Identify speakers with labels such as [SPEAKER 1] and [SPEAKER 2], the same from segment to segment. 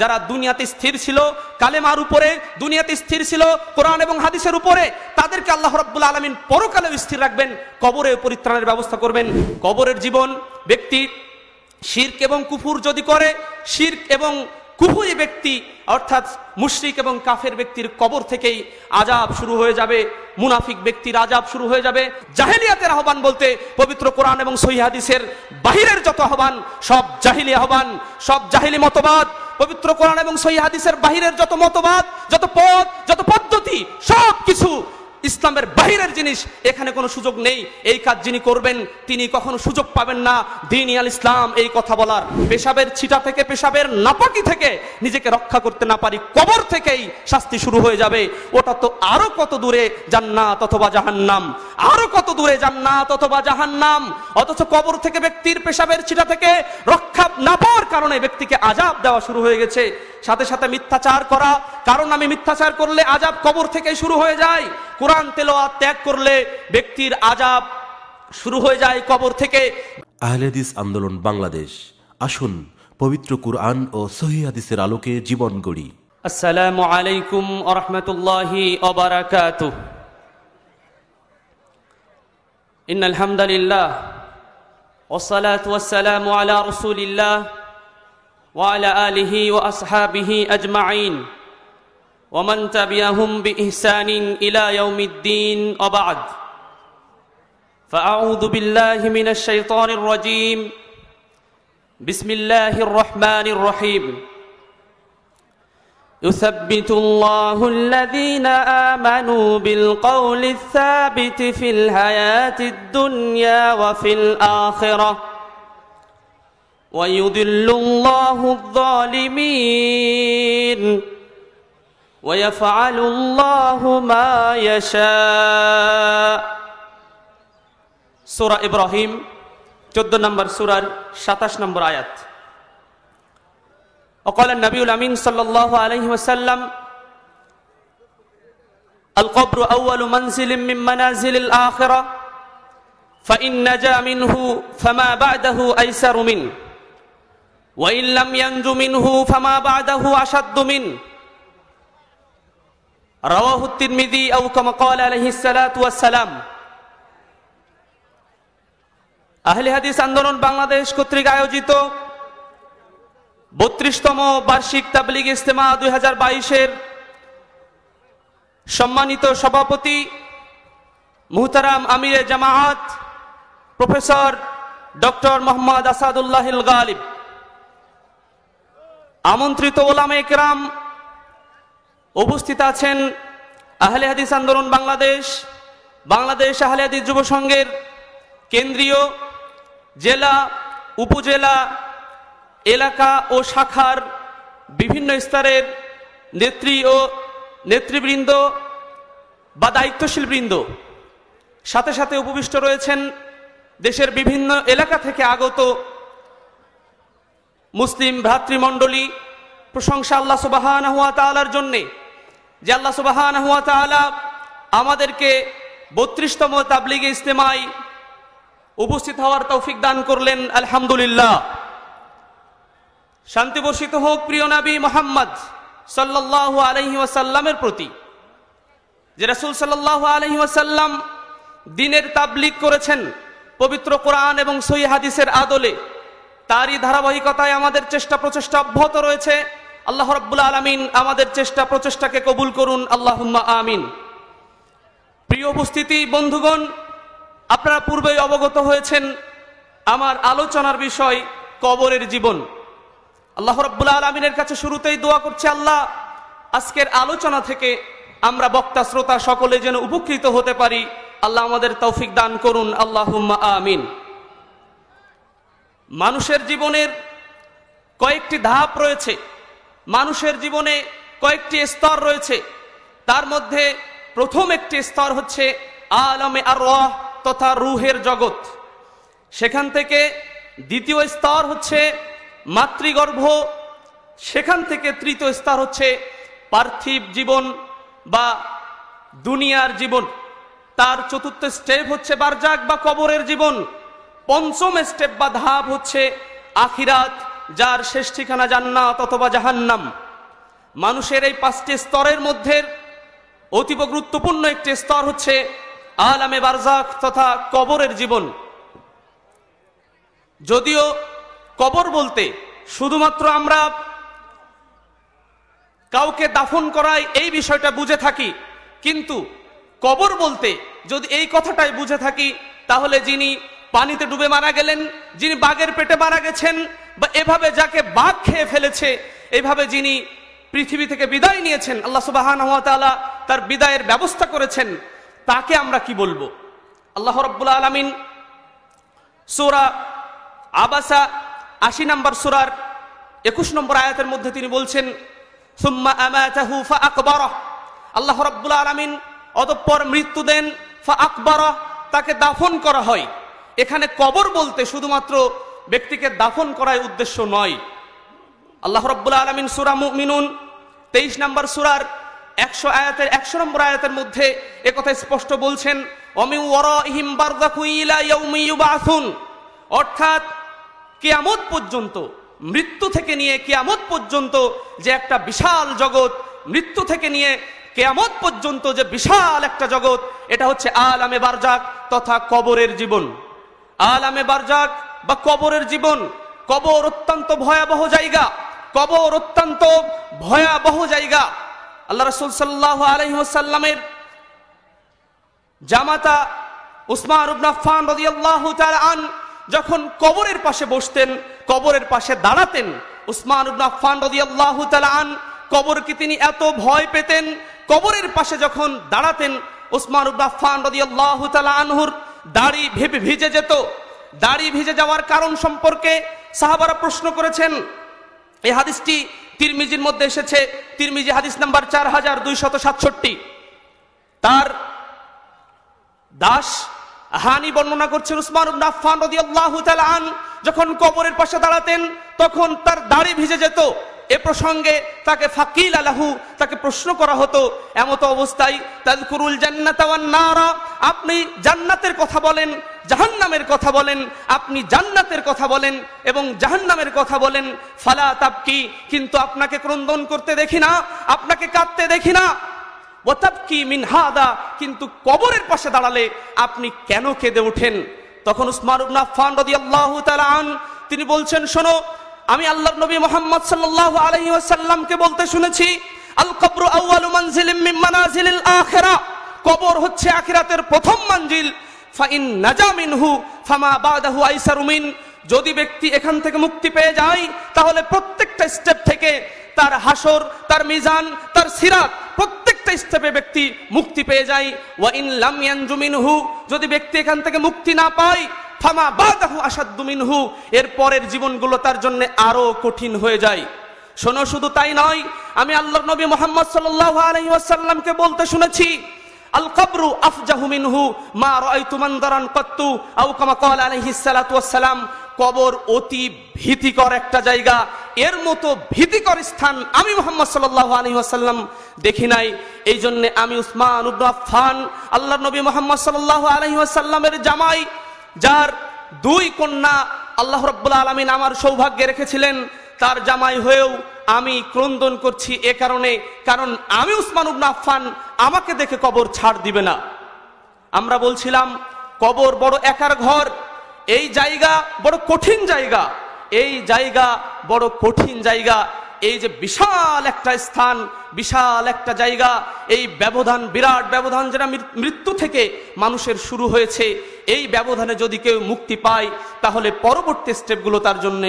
[SPEAKER 1] যারা দুনিয়াতে স্থির ছিল কালেমার উপরে দুনিয়াতে স্থির ছিল কোরআন এবং হাদিসের উপরে তাদেরকে আল্লাহ রব্বুল আলমিন পরকালেও স্থির রাখবেন কবরে পরিত্রাণের ব্যবস্থা করবেন কবরের জীবন ব্যক্তি শির্ক এবং কুফুর যদি করে শির্ক এবং কুফুরি ব্যক্তি অর্থাৎ মুশরিক এবং কাফের ব্যক্তির কবর থেকেই আজাব শুরু হয়ে যাবে মুনাফিক ব্যক্তির আজাব শুরু হয়ে যাবে জাহেলিয়াতের আহ্বান বলতে পবিত্র কোরআন এবং সহিহাদিসের হাদিসের বাহিরের যত আহ্বান সব জাহিলি আহ্বান সব জাহিলি মতবাদ পবিত্র কোরআন এবং সহি হাদিসের বাহিরের যত মতবাদ যত পথ যত পদ্ধতি সব কিছু ইসলামের বাহিরের জিনিস এখানে কোনো সুযোগ নেই এই কাজ যিনি করবেন তিনি কখনো সুযোগ পাবেন না দিন ইয়াল ইসলাম এই কথা বলার পেশাবের ছিটা থেকে পেশাবের নাপাকি থেকে নিজেকে রক্ষা করতে না পারি কবর থেকেই শাস্তি শুরু হয়ে যাবে ওটা তো আরো কত দূরে জান্নাত অথবা জাহান্নাম আরো কত দূরে জান্নাত অথবা জাহান্নাম অথচ কবর থেকে ব্যক্তির পেশাবের ছিটা থেকে রক্ষা না পাওয়ার কারণে ব্যক্তিকে আজাব দেওয়া শুরু হয়ে গেছে সাথে সাথে মিথ্যাচার করা কারণ আমি মিথ্যাচার করলে আজাব কবর থেকে শুরু হয়ে যায় কোরআন তেলোয়া ত্যাগ করলে ব্যক্তির আজাব শুরু হয়ে যায় কবর থেকে আহলেদিস আন্দোলন বাংলাদেশ আসুন পবিত্র কোরআন ও সহিদের আলোকে জীবন গড়ি আসসালামু আলাইকুম আরহামতুল্লাহি আলহামদুলিল্লাহ والصلاة والسلام على رسول الله وعلى آله وأصحابه أجمعين ومن تبعهم باحسان الى يوم الدين وبعد فاعوذ بالله من الشيطان الرجيم بسم الله الرحمن الرحيم يثبت الله الذين امنوا بالقول الثابت في الحياه الدنيا وفي الاخره ويضل الله الظالمين ويفعل الله ما يشاء سورة إبراهيم 14 نمبر سورة 27 نمبر آيات وقال النبي الأمين صلى الله عليه وسلم القبر أول منزل من منازل الآخرة فإن نجا منه فما بعده أيسر منه وإن لم ينج منه فما بعده أشد منه رواه الترمذي أو كما قال عليه الصلاة আন্দোলন বাংলাদেশ কর্তৃক আয়োজিত বত্রিশতম বার্ষিক তাবলিগ ইস্তেমা দুই হাজার বাইশের সম্মানিত সভাপতি মুহতারাম আমিরে জামায়াত প্রফেসর ডক্টর মোহাম্মদ আসাদুল্লাহ গালিব আমন্ত্রিত ওলামে একরাম উপস্থিত আছেন আহলে হাদিস আন্দোলন বাংলাদেশ বাংলাদেশ আহলে হাদিস যুব সংঘের কেন্দ্রীয় জেলা উপজেলা এলাকা ও শাখার বিভিন্ন স্তরের নেত্রী ও নেতৃবৃন্দ বা দায়িত্বশীল বৃন্দ সাথে সাথে উপবিষ্ট রয়েছেন দেশের বিভিন্ন এলাকা থেকে আগত মুসলিম ভ্রাতৃমণ্ডলী প্রশংসা আল্লাহ তালার জন্যে যে আল্লাহ সুবাহান হুয়া তালা আমাদেরকে বত্রিশতম তাবলিগে ইস্তেমাই উপস্থিত হওয়ার তৌফিক দান করলেন আলহামদুলিল্লাহ শান্তি বর্ষিত হোক প্রিয় নাবী মোহাম্মদ সাল্লাহ আলহি ওয়াসাল্লামের প্রতি যে রাসুল সাল্লাহ আলহি ওয়াসাল্লাম দিনের তাবলিগ করেছেন পবিত্র কোরআন এবং সই হাদিসের আদলে তারই ধারাবাহিকতায় আমাদের চেষ্টা প্রচেষ্টা অব্যাহত রয়েছে আল্লাহ রব্বুল আলমিন আমাদের চেষ্টা প্রচেষ্টাকে কবুল করুন আল্লাহুম্মা আমিন প্রিয় উপস্থিতি বন্ধুগণ আপনারা পূর্বেই অবগত হয়েছেন আমার আলোচনার বিষয় কবরের জীবন আল্লাহ রব্বুল আলমিনের কাছে শুরুতেই দোয়া করছে আল্লাহ আজকের আলোচনা থেকে আমরা বক্তা শ্রোতা সকলে যেন উপকৃত হতে পারি আল্লাহ আমাদের তৌফিক দান করুন আল্লাহুম্মা আমিন মানুষের জীবনের কয়েকটি ধাপ রয়েছে মানুষের জীবনে কয়েকটি স্তর রয়েছে তার মধ্যে প্রথম একটি স্তর হচ্ছে আলমে আর রহ তথা রুহের জগৎ সেখান থেকে দ্বিতীয় স্তর হচ্ছে মাতৃগর্ভ সেখান থেকে তৃতীয় স্তর হচ্ছে পার্থিব জীবন বা দুনিয়ার জীবন তার চতুর্থ স্টেপ হচ্ছে বারজাক বা কবরের জীবন পঞ্চম স্টেপ বা ধাপ হচ্ছে আখিরাত যার শেষ ঠিকানা জান্নাত অথবা জাহান্নাম মানুষের এই পাঁচটি স্তরের মধ্যে অতীব গুরুত্বপূর্ণ একটি স্তর হচ্ছে আলামে বারজাক তথা কবরের জীবন যদিও কবর বলতে শুধুমাত্র আমরা কাউকে দাফন করায় এই বিষয়টা বুঝে থাকি কিন্তু কবর বলতে যদি এই কথাটাই বুঝে থাকি তাহলে যিনি পানিতে ডুবে মারা গেলেন যিনি বাঘের পেটে মারা গেছেন বা এভাবে যাকে বাঘ খেয়ে ফেলেছে এভাবে যিনি পৃথিবী থেকে বিদায় নিয়েছেন আল্লাহ সুবাহান তার বিদায়ের ব্যবস্থা করেছেন তাকে আমরা কি বলবো আল্লাহ রব্বুল্লা আলমিন সোরা আবাসা আশি নম্বর সোরার একুশ নম্বর আয়াতের মধ্যে তিনি বলছেন সুম্মা আল্লাহ রব্বুল আলমিন অতঃপর মৃত্যু দেন ফা আকবর তাকে দাফন করা হয় এখানে কবর বলতে শুধুমাত্র ব্যক্তিকে দাফন করার উদ্দেশ্য নয় আল্লাহ রব্বুল আলমিন সুরা মিনুন তেইশ নম্বর সুরার একশো আয়াতের একশো নম্বর আয়াতের মধ্যে একথা স্পষ্ট বলছেন অর্থাৎ কেয়ামত পর্যন্ত মৃত্যু থেকে নিয়ে কেয়ামত পর্যন্ত যে একটা বিশাল জগৎ মৃত্যু থেকে নিয়ে কেয়ামত পর্যন্ত যে বিশাল একটা জগৎ এটা হচ্ছে আল আমে বারজাক তথা কবরের জীবন আল আমে বারজাক বা কবরের জীবন কবর অত্যন্ত ভয়াবহ জায়গা কবর অত্যন্ত ভয়াবহ জায়গা আল্লাহ রসুল সাল্লাহ আলহিমসাল্লামের জামাতা উসমান রুবনাফান রদি আল্লাহ আন যখন কবরের পাশে বসতেন কবরের পাশে দাঁড়াতেন উসমান ফান রদি আল্লাহ আন কবরকে তিনি এত ভয় পেতেন কবরের পাশে যখন দাঁড়াতেন উসমান ফান রদি আল্লাহ আনহুর দাড়ি ভেবে ভিজে যেত দাড়ি ভিজে যাওয়ার কারণ সম্পর্কে সাহাবারা প্রশ্ন করেছেন এই হাদিসটি তিরমিজির মধ্যে এসেছে তিরমিজি হাদিস নাম্বার চার হাজার দুইশত সাতষট্টি তার দাস হানি বর্ণনা করছেন উসমান আফফান রদি আল্লাহ আন যখন কবরের পাশে দাঁড়াতেন তখন তার দাড়ি ভিজে যেত এ প্রসঙ্গে তাকে ফাকিল আলাহু তাকে প্রশ্ন করা হতো এমতো অবস্থায় তালকুরুল জান্নাতাওয়ান নারা আপনি জান্নাতের কথা বলেন জাহান্নামের কথা বলেন আপনি জান্নাতের কথা বলেন এবং জাহান্নামের কথা বলেন ফালা তাপকি কিন্তু আপনাকে ক্রন্দন করতে দেখি না আপনাকে কাঁদতে দেখি না ওতাপকি মিনহাদা কিন্তু কবরের পাশে দাঁড়ালে আপনি কেন কেঁদে ওঠেন তখন উসমান উবনা ফান রদি আল্লাহ তিনি বলছেন শোনো আমি আল্লাহ নবী মোহাম্মদ সাল্লাহ আলহি আসাল্লামকে বলতে শুনেছি আল কবর আউআল মানজিল মানাজিল আখেরা কবর হচ্ছে আখিরাতের প্রথম মানজিল ফাইন নাজামিনহু ফামা বাদাহু আইসারুমিন যদি ব্যক্তি এখান থেকে মুক্তি পেয়ে যায় তাহলে প্রত্যেকটা স্টেপ থেকে তার হাসর তার মিজান তার সিরাত প্রত্যেকটা স্টেপে ব্যক্তি মুক্তি পেয়ে যায় ওয়া ইন লাম ইয়ানজুমিনহু যদি ব্যক্তি এখান থেকে মুক্তি না পায় ফামা বাদাহু আসাদ্দু মিনহু এর পরের জীবনগুলো তার জন্য আরো কঠিন হয়ে যায় শোনো শুধু তাই নয় আমি আল্লাহর নবী মোহাম্মদ সাল্লাল্লাহু আলাইহি ওয়াসাল্লামকে বলতে শুনেছি আল কবরু আফজাহু মিনহু মা রাআইতু মানদারান কত্তু আও কামা ক্বাল আলাইহিস সালাতু ওয়াস সালাম কবর অতি ভীতিকর একটা জায়গা এর মতো ভীতিকর স্থান আমি মোহাম্মদ সাল্লাহ আলী আসাল্লাম দেখি নাই এই জন্যে আমি উসমান উদ্রাফান আল্লাহ নবী মোহাম্মদ সাল্লাহ আলহি আসাল্লামের জামাই যার দুই কন্যা আল্লাহ রব্বুল আলমিন আমার সৌভাগ্যে রেখেছিলেন তার জামাই হয়েও আমি ক্রন্দন করছি এ কারণে কারণ আমি উসমান উবনা আফান আমাকে দেখে কবর ছাড় দিবে না আমরা বলছিলাম কবর বড় একার ঘর এই জায়গা বড় কঠিন জায়গা এই জায়গা বড় কঠিন জায়গা এই যে বিশাল একটা স্থান বিশাল একটা জায়গা এই ব্যবধান বিরাট ব্যবধান যেটা মৃত্যু থেকে মানুষের শুরু হয়েছে এই ব্যবধানে যদি কেউ মুক্তি পায় তাহলে পরবর্তী স্টেপগুলো তার জন্য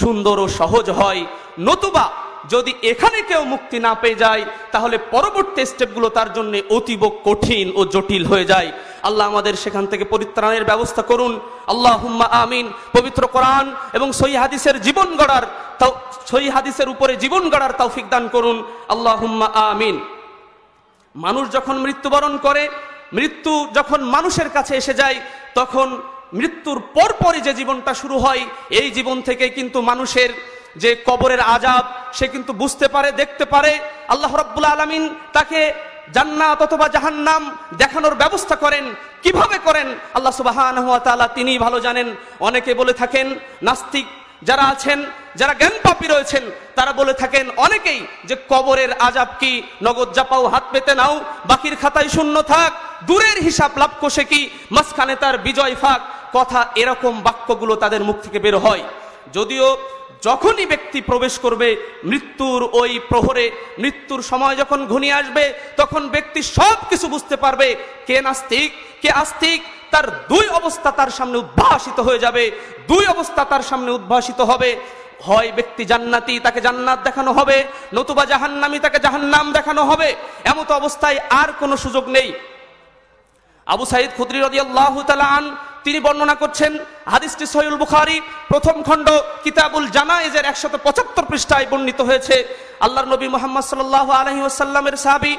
[SPEAKER 1] সুন্দর ও সহজ হয় নতুবা যদি এখানে কেউ মুক্তি না পেয়ে যায় তাহলে পরবর্তী স্টেপগুলো তার জন্য অতীব কঠিন ও জটিল হয়ে যায় আল্লাহ আমাদের সেখান থেকে পরিত্রাণের ব্যবস্থা করুন আল্লাহ আমিন পবিত্র কোরআন এবং সই হাদিসের জীবন গড়ার তাও সই হাদিসের উপরে জীবন গড়ার তৌফিক দান করুন আল্লাহ আমিন মানুষ যখন মৃত্যুবরণ করে মৃত্যু যখন মানুষের কাছে এসে যায় তখন মৃত্যুর পরপরই যে জীবনটা শুরু হয় এই জীবন থেকে কিন্তু মানুষের যে কবরের আজাব সে কিন্তু বুঝতে পারে দেখতে পারে আল্লাহ রব্বুল আলমিন তাকে জান্নাত অথবা জাহান্নাম দেখানোর ব্যবস্থা করেন কিভাবে করেন আল্লাহ সুবাহ তিনি ভালো জানেন অনেকে বলে থাকেন নাস্তিক যারা আছেন যারা জ্ঞান পাপি রয়েছেন তারা বলে থাকেন অনেকেই যে কবরের আজাব কি নগদ জাপাও হাত পেতে নাও বাকির খাতায় শূন্য থাক দূরের হিসাব লাভ কষে কি মাঝখানে তার বিজয় ফাঁক কথা এরকম বাক্যগুলো তাদের মুখ থেকে বের হয় যদিও যখনই ব্যক্তি প্রবেশ করবে মৃত্যুর ওই প্রহরে মৃত্যুর সময় যখন ঘনিয়ে আসবে তখন ব্যক্তি সব কিছু বুঝতে পারবে কে নাস্তিক কে আস্তিক তার দুই অবস্থা তার সামনে উদ্ভাসিত হয়ে যাবে দুই অবস্থা তার সামনে উদ্ভাসিত হবে হয় ব্যক্তি জান্নাতি তাকে জান্নাত দেখানো হবে নতুবা জাহান্নামি তাকে জাহান্নাম দেখানো হবে এমতো অবস্থায় আর কোনো সুযোগ নেই আবু সাইদ খুদ্রি রদি আল্লাহ আন তিনি বর্ণনা করছেন হাদিসটি সহিউল বুখারি প্রথম খণ্ড কিতাবুল জানাইজের একশত পঁচাত্তর পৃষ্ঠায় বর্ণিত হয়েছে আল্লাহ নবী মোহাম্মদ সাল্লাল্লাহু আলহি ওসাল্লামের সাহাবি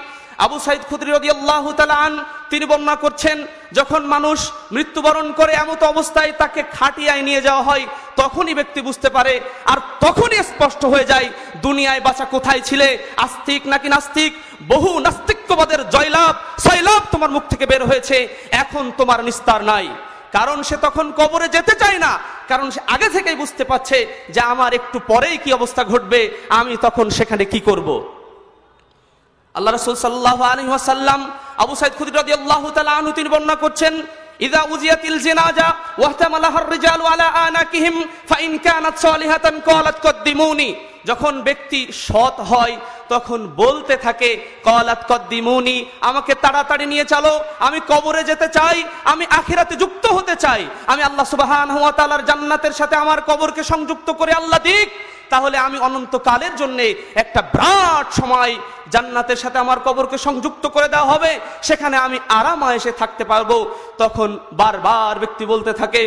[SPEAKER 1] আবু সাইদ খুদরি আল্লাহ তালান তিনি বর্ণনা করছেন যখন মানুষ মৃত্যুবরণ করে এমত অবস্থায় তাকে খাটিয়ায় নিয়ে যাওয়া হয় তখনই ব্যক্তি বুঝতে পারে আর তখনই স্পষ্ট হয়ে যায় দুনিয়ায় বাঁচা কোথায় ছিলে আস্তিক নাকি নাস্তিক বহু নাস্তিক্যবাদের জয়লাভ সৈলাভ তোমার মুখ থেকে বের হয়েছে এখন তোমার নিস্তার নাই কারণ সে তখন কবরে যেতে চায় না কারণ সে আগে থেকেই বুঝতে পারছে যে আমার একটু পরেই কি অবস্থা ঘটবে আমি তখন সেখানে কি করব। আল্লাহ রসুল সাল্লাহ আলী আসাল্লাম আবু সাইদ খুদির তিনি বর্ণনা করছেন إذا أزيت الجنازة واحتملها الرجال على آناكهم فإن كانت صالحة قالت قدموني যখন ব্যক্তি সৎ হয় তখন বলতে থাকে কলাত কদ্দিমুনি আমাকে তাড়াতাড়ি নিয়ে চলো আমি কবরে যেতে চাই আমি আখিরাতে যুক্ত হতে চাই আমি আল্লাহ সুবাহ জান্নাতের সাথে আমার কবরকে সংযুক্ত করে আল্লাহ দিক তাহলে আমি অনন্তকালের জন্যে একটা বিরাট সময় জান্নাতের সাথে আমার কবরকে সংযুক্ত করে দেওয়া হবে সেখানে আমি আরাম এসে থাকতে পারবো তখন বারবার ব্যক্তি বলতে থাকে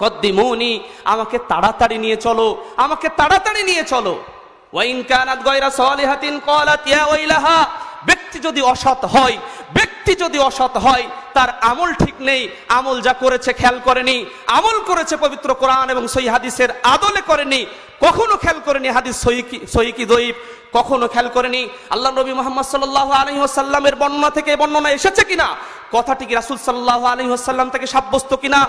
[SPEAKER 1] কদ্দিমৌনি আমাকে তাড়াতাড়ি নিয়ে চলো আমাকে তাড়াতাড়ি নিয়ে চলো ব্যক্তি যদি অসৎ হয় ব্যক্তি যদি অসৎ হয় তার আমল ঠিক নেই আমল যা করেছে খেয়াল করেনি আমল করেছে পবিত্র কোরআন এবং সই হাদিসের আদলে করেনি কখনো খেয়াল করেনি হাদিস সহি কি দইব কখনো খেয়াল করেনি আল্লাহ নবী মোহাম্মদ সাল্লাহ আলী ওসাল্লামের বর্ণনা থেকে বর্ণনা এসেছে কিনা কথাটি কি রাসুল সাল্লাহ আলী ওসাল্লাম থেকে সাব্যস্ত কিনা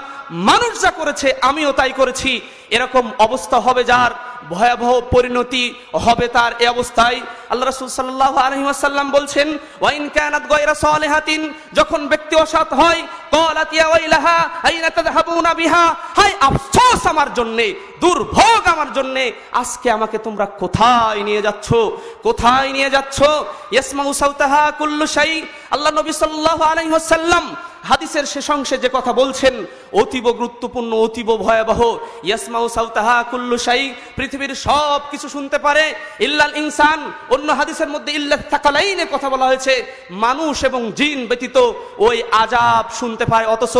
[SPEAKER 1] মানুষ যা করেছে আমিও তাই করেছি এরকম অবস্থা হবে যার ভয়াবহ পরিণতি হবে তার এ অবস্থায় আল্লাহ রাসুল সাল্লাহ আলহিম বলছেন ওয়াইন কানাত গয়রা সালেহাতিন যখন ব্যক্তি অসাত হয় কলাতিয়া ওয়াইলাহা আইনা না বিহা হাই আফসোস আমার জন্যে দুর্ভোগ আমার জন্যে আজকে আমাকে তোমরা কোথায় নিয়ে যাচ্ছ কোথায় নিয়ে যাচ্ছ ইয়াসমাউ সাউতাহা কুল্লু শাই আল্লাহ নবী সাল্লাল্লাহু আলাইহি হাদিসের শেষ অংশে যে কথা বলছেন অতীব গুরুত্বপূর্ণ অতীব ভয়াবহ ইয়াসমাউ সাউতাহা কুল্লু শাই পৃথিবীর সব কিছু শুনতে পারে ইল্লাল ইনসান অন্য হাদিসের মধ্যে ইল্লাত থাকালাইনে কথা বলা হয়েছে মানুষ এবং জিন ব্যতীত ওই আজাব শুনতে পায় অথচ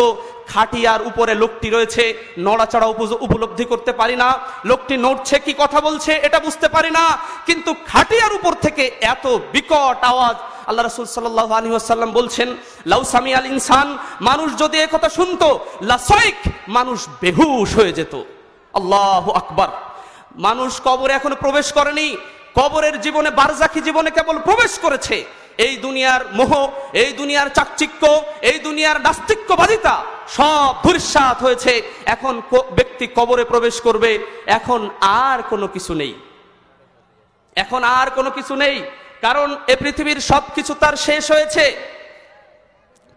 [SPEAKER 1] খাটিয়ার উপরে লোকটি রয়েছে নড়াচড়া উপলব্ধি করতে পারি না লোকটি নড়ছে কি কথা বলছে এটা বুঝতে পারি না কিন্তু খাটিয়ার উপর থেকে এত বিকট আওয়াজ আল্লাহ রাসুল সাল্লাহ আলী আসাল্লাম বলছেন লাউসামি আল ইনসান মানুষ যদি কথা শুনতো মানুষ বেহুশ হয়ে যেত আল্লাহ আকবার মানুষ কবরে এখনো প্রবেশ করেনি কবরের জীবনে বারজাকি জীবনে কেবল প্রবেশ করেছে এই দুনিয়ার মোহ এই দুনিয়ার চাকচিক্য এই দুনিয়ার নাস্তিক্যবাদিতা সব ধূরসাত হয়েছে এখন ব্যক্তি কবরে প্রবেশ করবে এখন আর কোনো কিছু নেই এখন আর কোনো কিছু নেই কারণ এ পৃথিবীর সবকিছু তার শেষ হয়েছে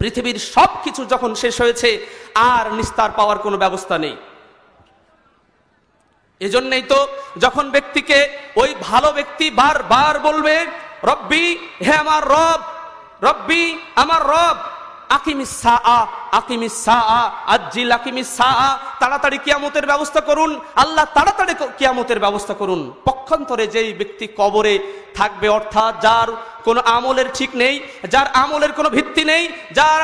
[SPEAKER 1] পৃথিবীর সবকিছু যখন শেষ হয়েছে আর নিস্তার পাওয়ার কোনো ব্যবস্থা নেই এজন্যই তো যখন ব্যক্তিকে ওই ভালো ব্যক্তি বারবার বলবে রব্বি হে আমার রব রব্বি আমার রব তাড়াতাড়ি কিয়ামতের ব্যবস্থা করুন আল্লাহ তাড়াতাড়ি কিয়ামতের ব্যবস্থা করুন পক্ষান্তরে যেই ব্যক্তি কবরে থাকবে অর্থাৎ যার কোনো আমলের ঠিক নেই যার আমলের কোনো ভিত্তি নেই যার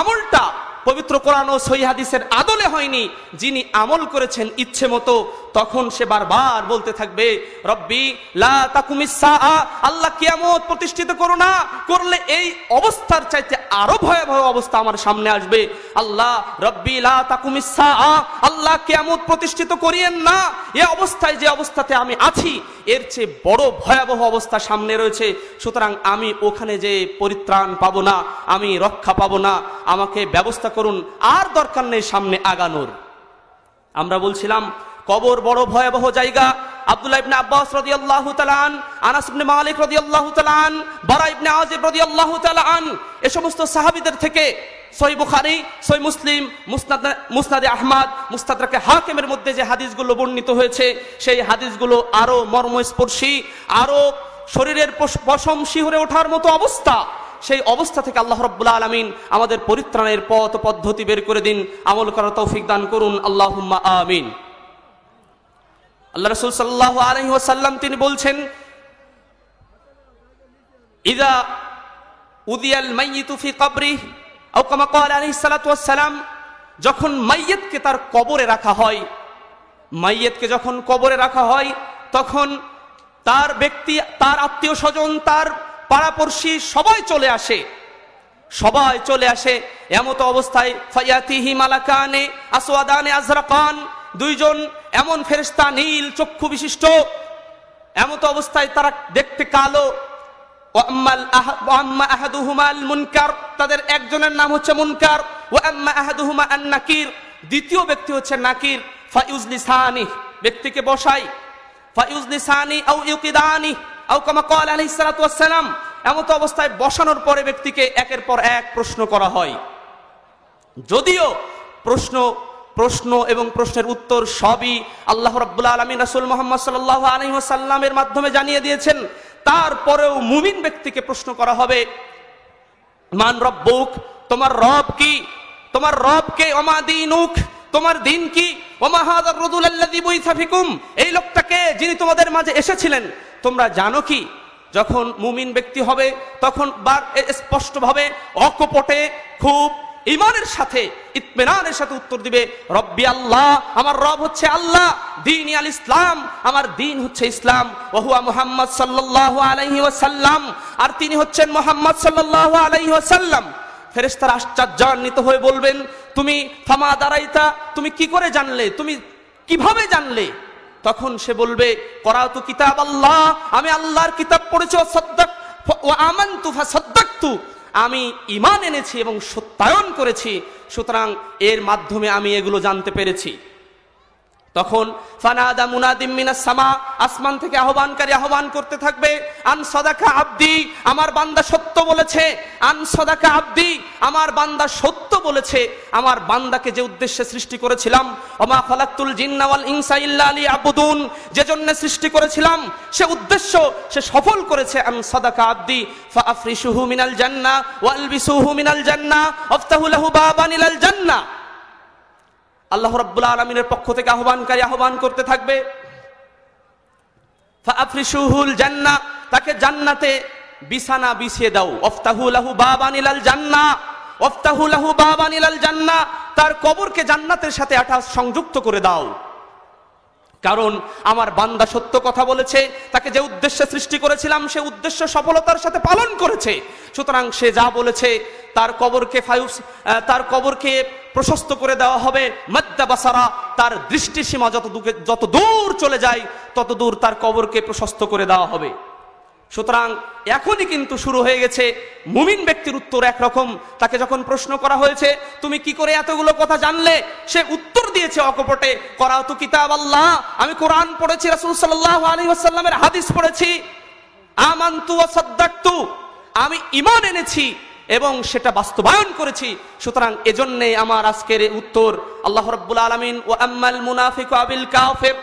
[SPEAKER 1] আমলটা পবিত্র কোরআন ও সহিহাদিসের আদলে হয়নি যিনি আমল করেছেন ইচ্ছে মতো তখন সে বারবার বলতে থাকবে রব্বি লা আল্লাহ কিয়ামত প্রতিষ্ঠিত করো না করলে এই অবস্থার চাইতে আরো ভয়াবহ অবস্থা আমার সামনে আসবে আল্লাহ রব্বি লা আ আল্লাহ কিয়ামত প্রতিষ্ঠিত করিয়েন না এ অবস্থায় যে অবস্থাতে আমি আছি এর চেয়ে বড় ভয়াবহ অবস্থা সামনে রয়েছে সুতরাং আমি ওখানে যে পরিত্রাণ পাবো না আমি রক্ষা পাবো না আমাকে ব্যবস্থা করুন আর দরকার নেই সামনে আগানোর আমরা বলছিলাম কবর বড় ভয়াবহ জায়গা আব্দুল্লাহ ইবনে আব্বাস রাদিয়াল্লাহু তাআলা আন আনাস ইবনে মালিক রাদিয়াল্লাহু তাআলা আন বারা ইবনে আজিব রাদিয়াল্লাহু তাআলা আন এই সমস্ত সাহাবীদের থেকে সই বুখারি সই মুসলিম মুসনাদ মুসনাদে আহমদ মুস্তাদরাকে হাকিমের মধ্যে যে হাদিসগুলো বর্ণিত হয়েছে সেই হাদিসগুলো আরো মর্মস্পর্শী আরো শরীরের পশম শিহরে ওঠার মতো অবস্থা সেই অবস্থা থেকে আল্লাহ রব্বুল্লা আলামিন আমাদের পরিত্রাণের পথ পদ্ধতি বের করে দিন আমল করার তৌফিক দান করুন আল্লাহ আমিন আল্লাহ রসুল সাল্লাহ আলহি ওসাল্লাম তিনি বলছেন ইদা উদিয়াল মাইতুফি কবরি আউকামা কল যখন মাইয়েতকে তার কবরে রাখা হয় মাইয়েতকে যখন কবরে রাখা হয় তখন তার ব্যক্তি তার আত্মীয় স্বজন তার পাড়াপড়শি সবাই চলে আসে সবাই চলে আসে এমত অবস্থায় ফয়াতিহি মালাকানে আসোয়াদানে আজরাকান দুইজন এমন ফেরিস্তা নীল চক্ষু বিশিষ্ট এমত অবস্থায় তারা দেখতে কালো তাদের একজনের নাম হচ্ছে মুনকার ও আম্মা আহাদুহুমা আন নাকির দ্বিতীয় ব্যক্তি হচ্ছে নাকির ফাইউজলি সাহানি ব্যক্তিকে বসাই ফাইউজলি সাহানি আউ ইউকিদানি আউ কামা কল আলহি সালাতাম এমত অবস্থায় বসানোর পরে ব্যক্তিকে একের পর এক প্রশ্ন করা হয় যদিও প্রশ্ন প্রশ্ন এবং প্রশ্নের উত্তর সবই আল্লাহ রব্বুল আলমী রাসুল মোহাম্মদ সাল্লাহ আলহিহাসাল্লামের মাধ্যমে জানিয়ে দিয়েছেন তারপরেও মুমিন ব্যক্তিকে প্রশ্ন করা হবে মান রব রব্বুক তোমার রব কি তোমার রবকে অমাদিনুক তোমার দিন কি ওমাহাদার রদুল আল্লাদি বৈসাফিকুম এই লোকটাকে যিনি তোমাদের মাঝে এসেছিলেন তোমরা জানো কি যখন মুমিন ব্যক্তি হবে তখন বার স্পষ্টভাবে অকপটে খুব ইমানের সাথে ইতমেনানের সাথে উত্তর দিবে রব্বি আল্লাহ আমার রব হচ্ছে আল্লাহ দিন আল ইসলাম আমার দিন হচ্ছে ইসলাম ওহুয়া মুহাম্মদ সাল্লাহ আলহি ওসাল্লাম আর তিনি হচ্ছেন মোহাম্মদ সাল্লাহ আলহি ওসাল্লাম ফেরেস্তার আশ্চর্যান্বিত হয়ে বলবেন তুমি ফামা দাঁড়াইতা তুমি কি করে জানলে তুমি কিভাবে জানলে তখন সে বলবে করা তো কিতাব আল্লাহ আমি আল্লাহর কিতাব পড়েছি ও সদ্দাক ও আমান্তু ফা আমি ইমান এনেছি এবং সত্যায়ন করেছি সুতরাং এর মাধ্যমে আমি এগুলো জানতে পেরেছি তখন ফানাদা মুনাদিম মিনাস সামা আসমান থেকে আহ্বানকারী আহ্বান করতে থাকবে আন সদাকা আব্দি আমার বান্দা সত্য বলেছে আন সদাকা আব্দি আমার বান্দা সত্য বলেছে আমার বান্দাকে যে উদ্দেশ্যে সৃষ্টি করেছিলাম ওমা ফালাক্তুল জিন্নাওয়াল ইনসা ইল্লা আলী আবুদুন যে জন্য সৃষ্টি করেছিলাম সে উদ্দেশ্য সে সফল করেছে আন সদাকা আব্দি ফা আফরিসুহু মিনাল জান্নাহ ওয়া মিনাল জান্নাহ আফতাহু লাহু জান্না জান্নাহ আল্লাহ রাব্বুল আলমিনের পক্ষ থেকে আহ্বানকারী আহ্বান করতে থাকবে আফরিসুহুল জান্না তাকে জান্নাতে বিছানা বিছিয়ে দাও অফতাহুলাহু বাবানিলাল জান্না অফতাহুলাহু বাবানিলাল জান্না তার কবরকে জান্নাতের সাথে আঠা সংযুক্ত করে দাও কারণ আমার বান্দা সত্য কথা বলেছে তাকে যে উদ্দেশ্যে সৃষ্টি করেছিলাম সে উদ্দেশ্য সফলতার সাথে পালন করেছে সুতরাং সে যা বলেছে তার কবরকে ফায়ুস তার কবরকে প্রশস্ত করে দেওয়া হবে মদ্দাবাসারা তার দৃষ্টিসীমা যত দূরে যত দূর চলে যায় তত দূর তার কবরকে প্রশস্ত করে দেওয়া হবে সুতরাং এখনই কিন্তু শুরু হয়ে গেছে মুমিন ব্যক্তির উত্তর একরকম তাকে যখন প্রশ্ন করা হয়েছে তুমি কি করে এতগুলো কথা জানলে সে উত্তর দিয়েছে অকপটে করাও তো কিতাব আল্লাহ আমি কোরআন পড়েছি রাসুল সাল্লাহ আলী আসাল্লামের হাদিস পড়েছি আমান্তু ও সদ্দাক্তু আমি ইমান এনেছি এবং সেটা বাস্তবায়ন করেছি সুতরাং এজন্যে আমার আজকের উত্তর আল্লাহ রব্বুল আলমিন ও আম্মাল মুনাফিক আবিল কাফের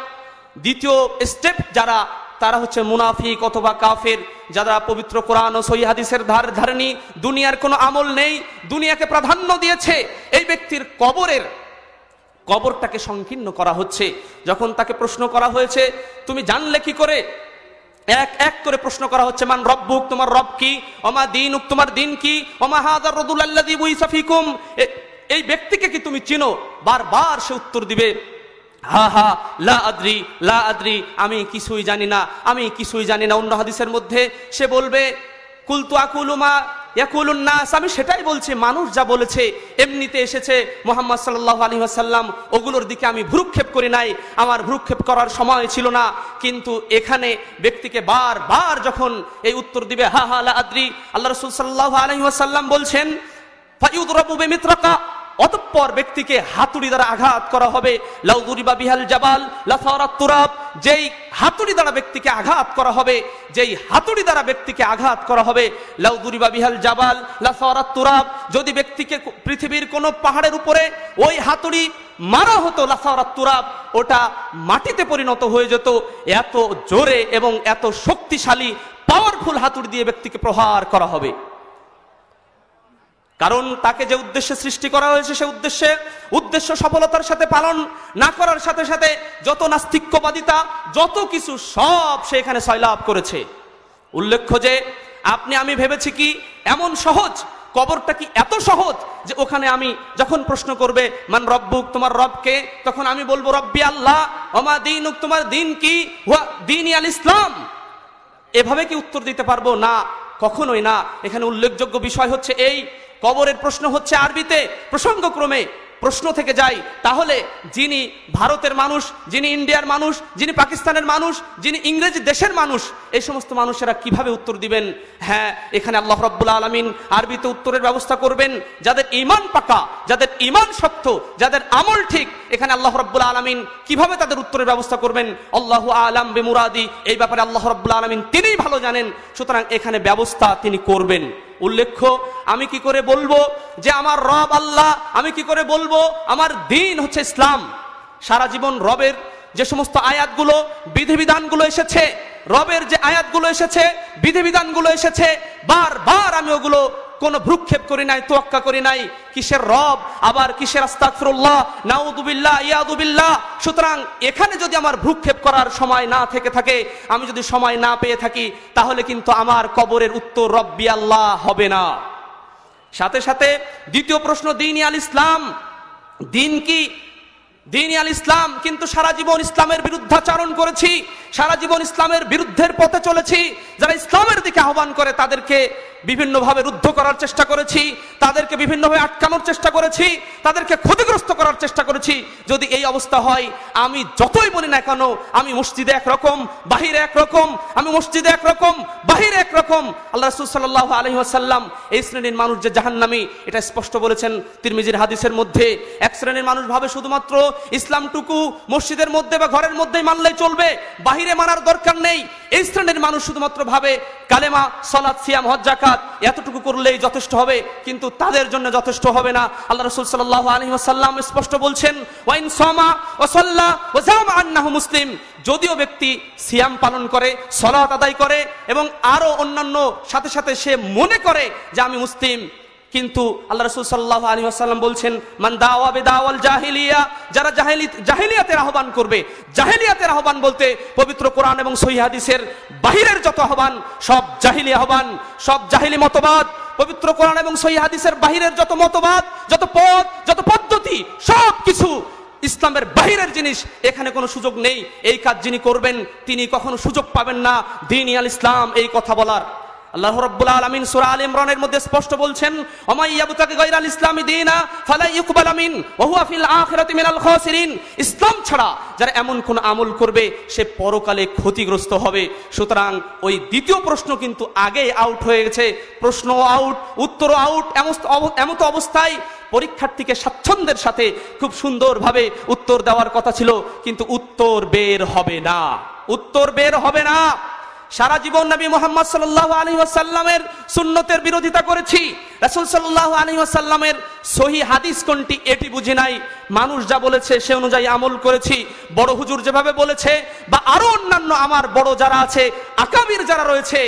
[SPEAKER 1] দ্বিতীয় স্টেপ যারা তারা হচ্ছে মুনাফিক অথবা কাফের যারা পবিত্র কোরআন ও সৈহাদিসের ধার ধারণী দুনিয়ার কোনো আমল নেই দুনিয়াকে প্রাধান্য দিয়েছে এই ব্যক্তির কবরের কবরটাকে সংকীর্ণ করা হচ্ছে যখন তাকে প্রশ্ন করা হয়েছে তুমি জানলে কি করে এক এক করে প্রশ্ন করা হচ্ছে মান রব্বুক তোমার রব কি অমা দিন উক তোমার দিন কি অমা হাজার রদুল আল্লাদি বুইসাফিকুম এই ব্যক্তিকে কি তুমি চিনো বারবার সে উত্তর দিবে হা হা লা আদ্রি লা আদ্রি আমি কিছুই জানি না আমি কিছুই জানি না অন্য হাদিসের মধ্যে সে বলবে কুলতু আকুলুমা ইয়াকুলুন নাস আমি সেটাই বলছি মানুষ যা বলেছে এমনিতে এসেছে মোহাম্মদ সাল্লাহ আলী আসাল্লাম ওগুলোর দিকে আমি ভ্রুক্ষেপ করি নাই আমার ভ্রুক্ষেপ করার সময় ছিল না কিন্তু এখানে ব্যক্তিকে বার বার যখন এই উত্তর দিবে হা হা আদ্রি আল্লাহ রসুল সাল্লাহ আলী আসাল্লাম বলছেন ফাইউদ রবু অতঃপর ব্যক্তিকে হাতুড়ি দ্বারা আঘাত করা হবে বা বিহাল জাবাল লাফারাত তুরাব যেই হাতুড়ি দ্বারা ব্যক্তিকে আঘাত করা হবে যেই হাতুড়ি দ্বারা ব্যক্তিকে আঘাত করা হবে বা বিহাল জাবাল লাফারাত তুরাব যদি ব্যক্তিকে পৃথিবীর কোনো পাহাড়ের উপরে ওই হাতুড়ি মারা হতো লাফারাত তুরাব ওটা মাটিতে পরিণত হয়ে যেত এত জোরে এবং এত শক্তিশালী পাওয়ারফুল হাতুড়ি দিয়ে ব্যক্তিকে প্রহার করা হবে কারণ তাকে যে উদ্দেশ্যে সৃষ্টি করা হয়েছে সে উদ্দেশ্যে উদ্দেশ্য সফলতার সাথে পালন না করার সাথে সাথে যত নাস্তিক্যবাদিতা যত কিছু সব সে এখানে সয়লাভ করেছে উল্লেখ্য যে আপনি আমি ভেবেছি কি এমন সহজ কবরটা কি এত সহজ যে ওখানে আমি যখন প্রশ্ন করবে মান রব্বুক তোমার রবকে তখন আমি বলবো রব্বি আল্লাহ অমা উক তোমার দিন কি দিন আল ইসলাম এভাবে কি উত্তর দিতে পারবো না কখনোই না এখানে উল্লেখযোগ্য বিষয় হচ্ছে এই কবরের প্রশ্ন হচ্ছে আরবিতে প্রসঙ্গক্রমে প্রশ্ন থেকে যাই তাহলে যিনি ভারতের মানুষ যিনি ইন্ডিয়ার মানুষ যিনি পাকিস্তানের মানুষ যিনি ইংরেজি দেশের মানুষ এই সমস্ত মানুষেরা কিভাবে উত্তর দিবেন হ্যাঁ এখানে আল্লাহ রব্বুল আলমিন আরবিতে উত্তরের ব্যবস্থা করবেন যাদের ইমান পাকা যাদের ইমান শক্ত যাদের আমল ঠিক এখানে আল্লাহ রব্বুল আলমিন কিভাবে তাদের উত্তরের ব্যবস্থা করবেন আল্লাহ আলম বেমুরাদি এই ব্যাপারে আল্লাহ রব্বুল আলমিন তিনিই ভালো জানেন সুতরাং এখানে ব্যবস্থা তিনি করবেন উল্লেখ্য আমি কি করে বলবো যে আমার রব আল্লাহ আমি কি করে বলবো আমার দিন হচ্ছে ইসলাম সারা জীবন রবের যে সমস্ত আয়াতগুলো বিধিবিধানগুলো এসেছে রবের যে আয়াতগুলো এসেছে বিধিবিধানগুলো এসেছে বারবার আমি ওগুলো কোনো ভ্রুক্ষেপ করি নাই তোয়াক্কা করি নাই কিসের রব আবার কিসের আস্তাকফিরুল্লাহ নাউদুবিল্লাহ ইয়াদুবিল্লাহ সুতরাং এখানে যদি আমার ভ্রুক্ষেপ করার সময় না থেকে থাকে আমি যদি সময় না পেয়ে থাকি তাহলে কিন্তু আমার কবরের উত্তর রব্বি আল্লাহ হবে না সাথে সাথে দ্বিতীয় প্রশ্ন দিন আল ইসলাম দিন কি দিন আল ইসলাম কিন্তু সারা জীবন ইসলামের বিরুদ্ধাচারণ করেছি সারা জীবন ইসলামের বিরুদ্ধের পথে চলেছি যারা ইসলামের দিকে আহ্বান করে তাদেরকে বিভিন্নভাবে রুদ্ধ করার চেষ্টা করেছি তাদেরকে বিভিন্নভাবে আটকানোর চেষ্টা করেছি তাদেরকে ক্ষতিগ্রস্ত করার চেষ্টা করেছি যদি এই অবস্থা হয় আমি যতই বলি না কেন আমি মসজিদে একরকম বাহিরে একরকম আমি মসজিদে একরকম বাহিরে একরকম আল্লাহ রসুল সাল্লাহ আলহি আসাল্লাম এই শ্রেণীর মানুষ যে জাহান্নামি এটা স্পষ্ট বলেছেন তিরমিজির হাদিসের মধ্যে এক শ্রেণীর মানুষ ভাবে শুধুমাত্র ইসলামটুকু মসজিদের মধ্যে বা ঘরের মধ্যেই মানলেই চলবে বাহিরে মানার দরকার নেই এই শ্রেণীর মানুষ শুধুমাত্র ভাবে কালেমা সলাদ সিয়াম হজ্জাকাত এতটুকু করলেই যথেষ্ট হবে কিন্তু তাদের জন্য যথেষ্ট হবে না আল্লাহ রসুল সাল্লাহ আলহিহাসাল্লাম স্পষ্ট বলছেন ওয়াইন সমা ও সাল্লাহ ও জাম আন্নাহ মুসলিম যদিও ব্যক্তি সিয়াম পালন করে সলাৎ আদায় করে এবং আরও অন্যান্য সাথে সাথে সে মনে করে যে আমি মুসলিম কিন্তু আল্লাহ রসুল সাল্লাহ আলী আসাল্লাম বলছেন মান দাওয়া বে দাওয়াল জাহিলিয়া যারা জাহিলি জাহিলিয়াতের আহ্বান করবে জাহেলিয়াতের আহ্বান বলতে পবিত্র কোরআন এবং সহিহাদিসের বাহিরের যত আহ্বান সব জাহিলি আহ্বান সব জাহিলি মতবাদ পবিত্র কোরআন এবং সহিহাদিসের বাহিরের যত মতবাদ যত পথ যত পদ্ধতি সব কিছু ইসলামের বাহিরের জিনিস এখানে কোনো সুযোগ নেই এই কাজ যিনি করবেন তিনি কখনো সুযোগ পাবেন না দিন আল ইসলাম এই কথা বলার আল্লাহ রব্বুল আলমিন সুরা আল ইমরানের মধ্যে স্পষ্ট বলছেন অমাই ইয়াবুতাকে গৈরাল ইসলামী দিনা ফালাই ইকবাল আমিন ওহু আফিল আখিরাতি মিনাল খাসিরিন ইসলাম ছাড়া যারা এমন কোন আমল করবে সে পরকালে ক্ষতিগ্রস্ত হবে সুতরাং ওই দ্বিতীয় প্রশ্ন কিন্তু আগে আউট হয়ে গেছে প্রশ্ন আউট উত্তর আউট এমন অবস্থায় পরীক্ষার্থীকে স্বাচ্ছন্দ্যের সাথে খুব সুন্দরভাবে উত্তর দেওয়ার কথা ছিল কিন্তু উত্তর বের হবে না উত্তর বের হবে না সারা জীবন নবী মোহাম্মদ সাল্লাহ আলী ওয়াসাল্লামের সুন্নতের বিরোধিতা করেছি রাসুল সাল্লাহ আলী ওয়াসাল্লামের সহি হাদিস কোনটি এটি বুঝি নাই মানুষ যা বলেছে সে অনুযায়ী আমল করেছি বড় হুজুর যেভাবে বলেছে বা আরো অন্যান্য আমার বড় যারা আছে আকামির যারা রয়েছে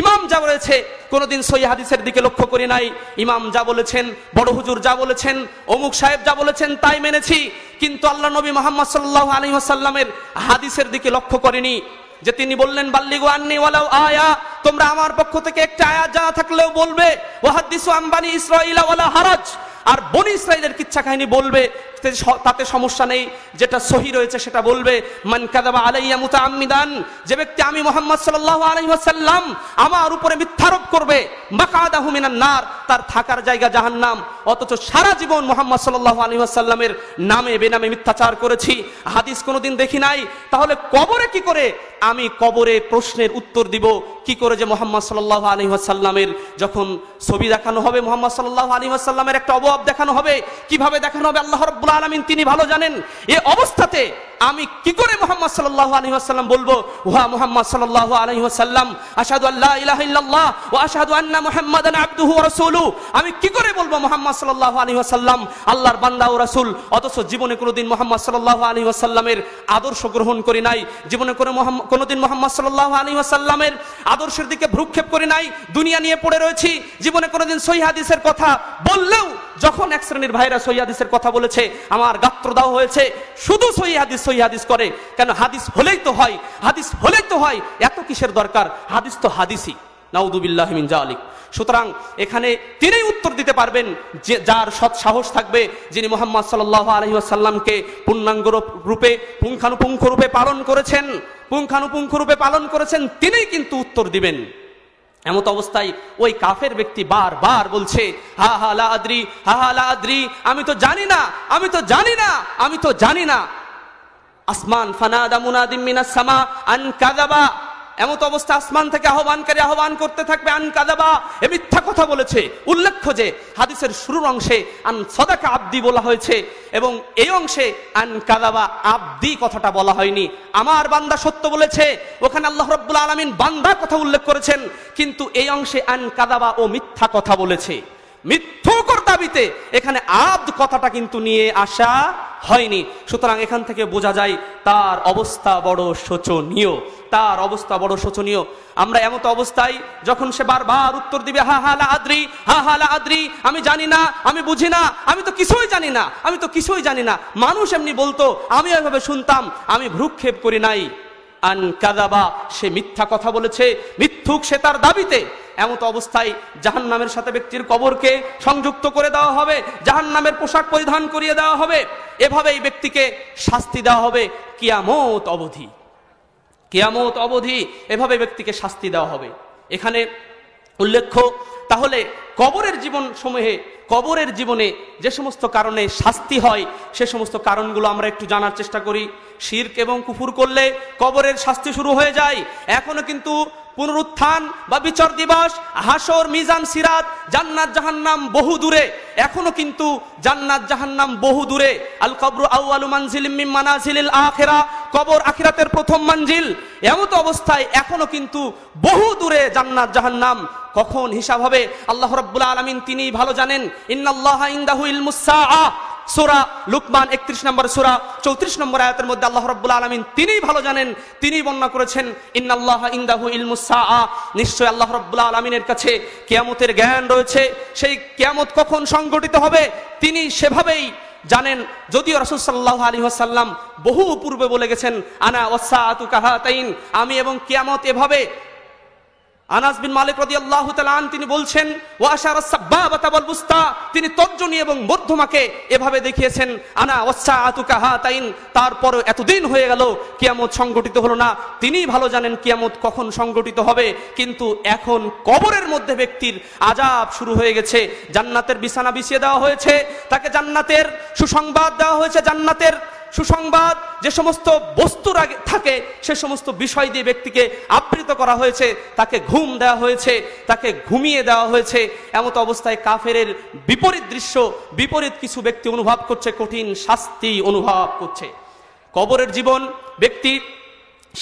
[SPEAKER 1] ইমাম যা বলেছে কোনোদিন সই হাদিসের দিকে লক্ষ্য করি নাই ইমাম যা বলেছেন বড় হুজুর যা বলেছেন অমুক সাহেব যা বলেছেন তাই মেনেছি কিন্তু আল্লাহ নবী মোহাম্মদ সাল্লাহ আলী আসাল্লামের হাদিসের দিকে লক্ষ্য করিনি যে তিনি বললেন বাল্লিগু আননি ওয়ালাউ আয়া তোমরা আমার পক্ষ থেকে একটা আয়াত জানা থাকলেও বলবে ওয়াহাদ্দিসু আমবানি ইসরাঈলা ওয়ালা হারাজ আর বনি ইসরাইলের কিচ্ছা কাহিনী বলবে ক্ষেত্রে তাতে সমস্যা নেই যেটা সহি রয়েছে সেটা বলবে মান আলাইয়া মুতা আমিদান যে ব্যক্তি আমি মোহাম্মদ সাল্লাহ আলাইসাল্লাম আমার উপরে মিথ্যারোপ করবে মাকাদা নার তার থাকার জায়গা জাহান নাম অথচ সারা জীবন মোহাম্মদ সাল্লাহ আলহিহাসাল্লামের নামে বেনামে মিথ্যাচার করেছি হাদিস কোনোদিন দেখি নাই তাহলে কবরে কি করে আমি কবরে প্রশ্নের উত্তর দিব কি করে যে মোহাম্মদ সাল্লাহ আলহিহাসাল্লামের যখন ছবি দেখানো হবে মোহাম্মদ সাল্লাহ আলহিহাসাল্লামের একটা অবয়াব দেখানো হবে কিভাবে দেখানো হবে আল্লাহ রব্লা আলমিন তিনি ভালো জানেন এ অবস্থাতে আমি কি করে মোহাম্মদ সাল্লাহ আলহিহাসাল্লাম বলবো ওহা মোহাম্মদ সাল্লাহ আলহিহাসাল্লাম আসাদু আল্লাহ ইলাহিল্লাহ ও আসাদু আন্না মোহাম্মদ আব্দুহু রসুলু আমি কি করে বলবো মোহাম্মদ সাল্লাহ আলহিহাসাল্লাম আল্লাহর বান্দা ও রসুল অথচ জীবনে কোনোদিন মোহাম্মদ সাল্লাহ আলহিহাসাল্লামের আদর্শ গ্রহণ করি নাই জীবনে কোনো কোনোদিন মোহাম্মদ সাল্লাহ আলহিহাসাল্লামের আদর্শের দিকে ভ্রুক্ষেপ করি নাই দুনিয়া নিয়ে পড়ে রয়েছি জীবনে কোনোদিন সহিহাদিসের কথা বললেও যখন এক শ্রেণীর ভাইরা সৈয়াদিসের কথা বলেছে আমার গাত্রদাহ হয়েছে শুধু সই হাদিস সই হাদিস করে কেন হাদিস হলেই তো হয় হাদিস হলেই তো হয় এত কিসের দরকার হাদিস তো হাদিসই সুতরাং এখানে তিনি উত্তর দিতে পারবেন যে যার সৎ সাহস থাকবে যিনি মোহাম্মদ সাল্লাহ আলহিউসাল্লামকে পূর্ণাঙ্গ রূপে পুঙ্খানুপুঙ্খ রূপে পালন করেছেন পুঙ্খানুপুঙ্খ রূপে পালন করেছেন তিনিই কিন্তু উত্তর দিবেন এমত অবস্থায় ওই কাফের ব্যক্তি বার বার বলছে হা হা লা হা হা লা আমি তো জানি না আমি তো জানি না আমি তো জানি না আসমান ফানাদা মুনাদিম মিনাস সামা আন কাযাবা এমত অবস্থা আসমান থেকে আহ্বানকারী আহ্বান করতে থাকবে আন কাদাবা এ মিথ্যা কথা বলেছে উল্লেখ্য যে হাদিসের শুরুর অংশে আন সদাকা আব্দি বলা হয়েছে এবং এই অংশে আন কাদাবা আব্দি কথাটা বলা হয়নি আমার বান্দা সত্য বলেছে ওখানে আল্লাহ রব্বুল আলমিন বান্দার কথা উল্লেখ করেছেন কিন্তু এই অংশে আন কাদাবা ও মিথ্যা কথা বলেছে মিথ্যকর দাবিতে এখানে আব্দ কথাটা কিন্তু নিয়ে আসা হয়নি সুতরাং এখান থেকে বোঝা যায় তার অবস্থা বড় শোচনীয় তার অবস্থা বড় শোচনীয় আমরা এমত অবস্থায় যখন সে বারবার উত্তর দিবে হা হালা আদ্রি হা হালা আদ্রি আমি জানি না আমি বুঝি না আমি তো কিছুই জানি না আমি তো কিছুই জানি না মানুষ এমনি বলতো আমি ওইভাবে শুনতাম আমি ভ্রুক্ষেপ করি নাই আন কাদাবা সে মিথ্যা কথা বলেছে মিথ্যুক সে তার দাবিতে এমত অবস্থায় জাহান নামের সাথে ব্যক্তির কবরকে সংযুক্ত করে দেওয়া হবে জাহান নামের পোশাক পরিধান করিয়ে দেওয়া হবে এভাবে এই ব্যক্তিকে শাস্তি দেওয়া হবে কিয়ামত অবধি কিয়ামত অবধি এভাবে ব্যক্তিকে শাস্তি দেওয়া হবে এখানে উল্লেখ্য তাহলে কবরের জীবন সমূহে কবরের জীবনে যে সমস্ত কারণে শাস্তি হয় সে সমস্ত কারণগুলো আমরা একটু জানার চেষ্টা করি শির্ক এবং কুফুর করলে কবরের শাস্তি শুরু হয়ে যায় এখনো কিন্তু পুনরুত্থান বা বিচার দিবস হাসর মিজান সিরাত জান্নাত জাহান্নাম বহু দূরে এখনো কিন্তু জান্নাত জাহান্নাম বহু দূরে আল কবর আউআলু মানজিল মানাজিল আখেরা কবর আখিরাতের প্রথম মঞ্জিল এমত অবস্থায় এখনো কিন্তু বহু দূরে জান্নাত জাহান্নাম কখন হিসাব হবে আল্লাহ রব্বুল আলমিন তিনি ভালো জানেন ইন্নাল্লাহ ইন্দাহুল মুসা সোরা লুকমান একত্রিশ নম্বর সোরা চৌত্রিশ নম্বর আয়াতের মধ্যে আল্লাহ রব্বুল আলমিন তিনি ভালো জানেন তিনি বর্ণনা করেছেন ইন্নাল্লাহ ইন্দাহু ইলমুসা নিশ্চয় আল্লাহ রব্বুল আলমিনের কাছে কেয়ামতের জ্ঞান রয়েছে সেই কেয়ামত কখন সংগঠিত হবে তিনি সেভাবেই জানেন যদিও রসুল সাল্লাহ আলী হাসাল্লাম বহু পূর্বে বলে গেছেন আনা ওসা আতু কাহাতাইন আমি এবং কেয়ামত এভাবে আনাস বিন মালিক রদি আল্লাহ তিনি বলছেন ওয়াশার সাব্বাবাতাবল বুস্তা তিনি তর্জনী এবং মধ্যমাকে এভাবে দেখিয়েছেন আনা ওসা আতুকা হা তাইন তারপরও এতদিন হয়ে গেল কিয়ামত সংগঠিত হলো না তিনি ভালো জানেন কিয়ামত কখন সংগঠিত হবে কিন্তু এখন কবরের মধ্যে ব্যক্তির আজাব শুরু হয়ে গেছে জান্নাতের বিছানা বিছিয়ে দেওয়া হয়েছে তাকে জান্নাতের সুসংবাদ দেওয়া হয়েছে জান্নাতের সুসংবাদ যে সমস্ত বস্তু থাকে সে সমস্ত বিষয় দিয়ে ব্যক্তিকে আবৃত করা হয়েছে তাকে ঘুম দেওয়া হয়েছে তাকে ঘুমিয়ে দেওয়া হয়েছে এমত অবস্থায় কাফের বিপরীত দৃশ্য বিপরীত কিছু ব্যক্তি অনুভব করছে কঠিন শাস্তি অনুভব করছে কবরের জীবন ব্যক্তি